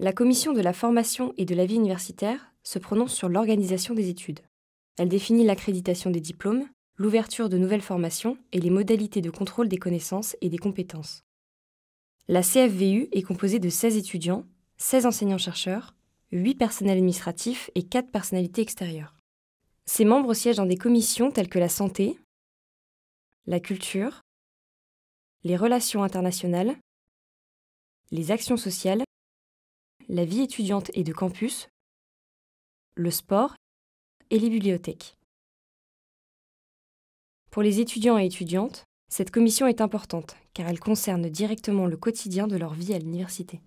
La commission de la formation et de la vie universitaire se prononce sur l'organisation des études. Elle définit l'accréditation des diplômes, l'ouverture de nouvelles formations et les modalités de contrôle des connaissances et des compétences. La CFVU est composée de 16 étudiants, 16 enseignants-chercheurs, 8 personnels administratifs et 4 personnalités extérieures. Ses membres siègent dans des commissions telles que la santé, la culture, les relations internationales, les actions sociales la vie étudiante et de campus, le sport et les bibliothèques. Pour les étudiants et étudiantes, cette commission est importante car elle concerne directement le quotidien de leur vie à l'université.